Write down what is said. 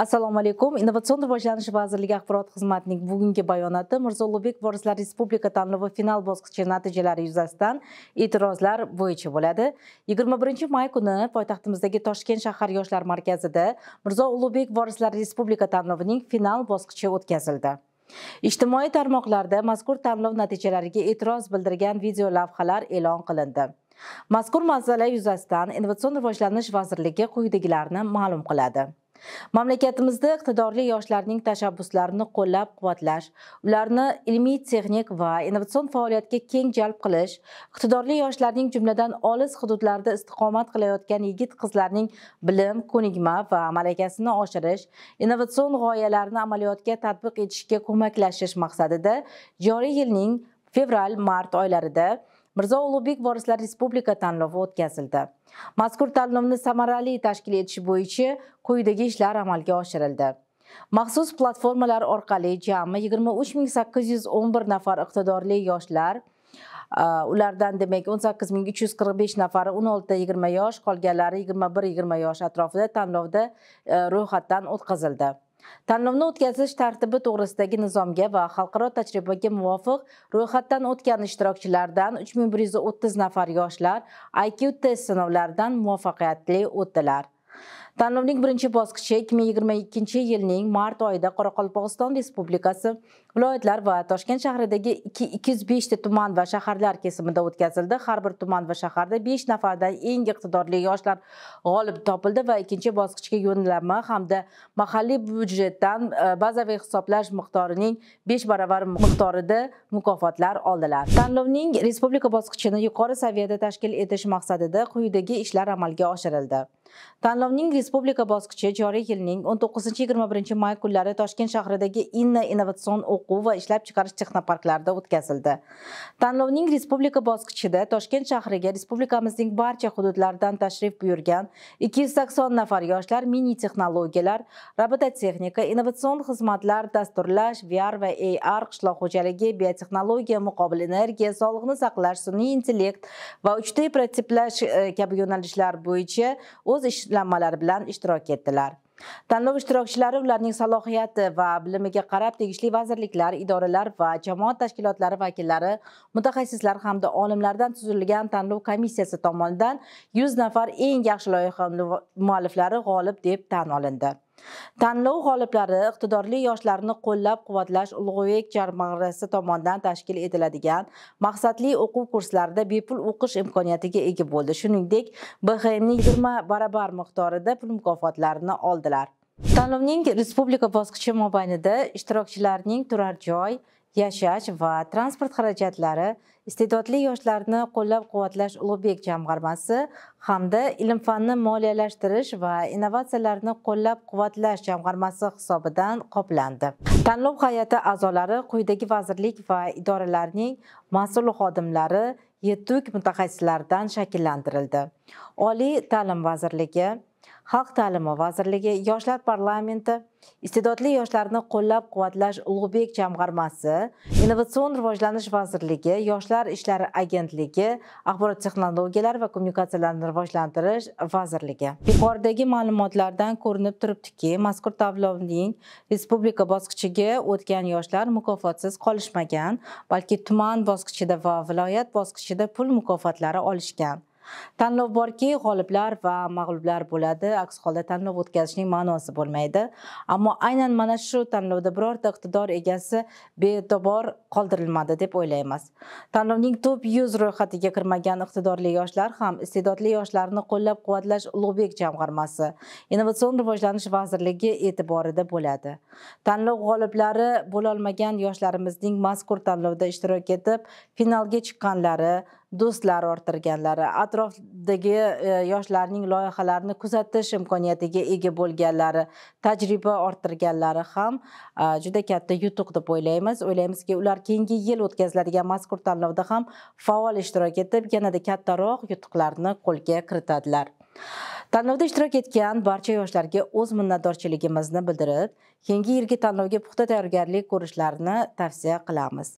assalomu alaykum innovatsion rivojlanish vazirligi axborot xizmatining bugungi bayonoti mirzo ulug'bek vorislar respublika tanlovi final bosqichi natijalari yuzasidan e'tirozlar bo'yicha bo'ladi 21 may kuni poytaxtimizdagi toshkent shahar yoshlar markazida mirzo ulug'bek vorislar respublika tanlovining final bosqichi o'tkazildi ijtimoiy tarmoqlarda mazkur tanlov natijalariga e'tiroz bildirgan video lavhalar e'lon qilindi mazkur masala yuzasidan innovatsion rivojlanish vazirligi quyidagilarni ma'lum qiladi mamlakatimizda iqtidorli yoshlarning tashabbuslarini qo'llab quvvatlash ularni ilmiy texnik va innovatsion faoliyatga keng jalb qilish iqtidorli yoshlarning jumladan olis hududlarda istiqomat qilayotgan yigit qizlarning bilim ko'nikma va malakasini oshirish innovatsion g'oyalarni amaliyotga tatbiq etishga ko'maklashish maqsadida joriy yilning fevral mart oylarida mirzo ulug'bek vorislar respublika tanlovi o'tkazildi mazkur tanlovni samarali tashkil etish bo'yicha quyidagi ishlar amalga oshirildi maxsus platformalar orqali jami 23811 nafar iqtidorli yoshlar ulardan demak 18345 nafari 16-20 yosh qolganlari 21-20 yosh atrofida tanlovda ro'yxatdan o'tkazildi tanlovni o'tkazish tartibi to'g'risidagi nizomga va xalqaro tajribaga muvofiq ro'yxatdan o'tgan ishtirokchilardan 3130 nafar yoshlar iq test sinovlaridan muvaffaqiyatli o'tdilar Tanlovning birinchi bosqichi 2022-yilning mart oyida Qoraqalpog'iston Respublikasi viloyatlar va Toshkent shahridagi 205 ta tuman va shaharlar kesimida o'tkazildi. Har bir tuman va shaharda 5 nafardan eng iqtidorli yoshlar g'olib topildi va ikkinchi bosqichga yo'llanma hamda mahalliy byudjetdan e, bazaviy hisoblash miqdorining 5 baravar miqdorida mukofotlar oldilar. Tanlovning respublika bosqichini yuqori saviyada tashkil etish maqsadida quyidagi ishlar amalga oshirildi. tanlovning respublika bosqichi joriy yilning 19-21 may kunlari toshkent shahridagi inna innovatsion o'quv va ishlab chiqarish texnoparklarida o'tkazildi tanlovning respublika bosqichida toshkent shahriga respublikamizning barcha hududlaridan tashrif buyurgan 280 nafar yoshlar mini texnologiyalar robototexnika innovatsion xizmatlar dasturlash vr va ar qishloq xo'jaligi biotexnologiya muqobil energiya sog'liqni saqlash sun'iy intellekt va 3d prototiplash e, kabi yo'nalishlar bo'yicha o'z ishlanmalari bilan ishtirok etdilar tanlov ishtirokchilari ularning salohiyati va bilimiga qarab tegishli vazirliklar idoralar va jamoat tashkilotlari vakillari mutaxassislar hamda olimlardan tuzilgan tanlov komissiyasi tomonidan 100 nafar eng yaxshi loyiha mualliflari g'olib deb tan olindi Tanlov g'oliblari iqtidorli yoshlarni qo'llab-quvvatlash Ulug'bek jamg'armasi tomonidan tashkil etiladigan maqsadli o'quv kurslarida bepul o'qish imkoniyatiga ega bo'ldi. Shuningdek, BHMning 20 barobar miqdorida pul mukofotlarini oldilar. Tanlovning respublika bosqichi mobaynida ishtirokchilarning turar joy yashash va transport xarajatlari iste'dodli yoshlarni qo'llab quvvatlash ulug'bek jamg'armasi hamda ilm fanni moliyalashtirish va innovatsiyalarni qo'llab quvvatlash jamg'armasi hisobidan qoplandi tanlov hay'ati a'zolari quyidagi vazirlik va idoralarning mas'ul xodimlari yetuk mutaxassislardan shakllantirildi oliy ta'lim vazirligi xalq ta'limi vazirligi yoshlar parlamenti iste'dodli yoshlarni qo'llab quvvatlash ulug'bek jamg'armasi innovatsion rivojlanish vazirligi yoshlar ishlari agentligi axborot texnologiyalari va kommunikatsiyalarni rivojlantirish vazirligi yuqoridagi ma'lumotlardan ko'rinib turibdiki mazkur tanlovning respublika bosqichiga o'tgan yoshlar mukofotsiz qolishmagan balki tuman bosqichida va viloyat bosqichida pul mukofotlari olishgan tanlov borki g'oliblar va mag'lublar bo'ladi aks holda tanlov o'tkazishning ma'nosi bo'lmaydi ammo aynan mana shu tanlovda birorta iqtidor egasi betobor qoldirilmadi deb o'ylaymiz tanlovning top yuz ro'yxatiga kirmagan iqtidorli yoshlar ham iste'dodli yoshlarni qo'llab quvvatlash ulug'bek jamg'armasi innovatsion rivojlanish vazirligi e'tiborida bo'ladi tanlov g'oliblari bo'lolmagan yoshlarimizning mazkur tanlovda ishtirok etib finalga chiqqanlari do'stlar orttirganlari atrofdagi e, yoshlarning loyihalarini kuzatish imkoniyatiga ega bo'lganlari tajriba orttirganlari ham e, juda katta yutuq deb o'ylaymiz o'ylaymizki ular keyingi yil o'tkaziladigan mazkur tanlovda ham faol ishtirok etib yanada kattaroq yutuqlarni qo'lga kiritadilar tanlovda ishtirok etgan barcha yoshlarga o'z minnatdorchiligimizni bildirib keyingi yilgi tanlovga puxta tayyorgarlik ko'rishlarini tavsiya qilamiz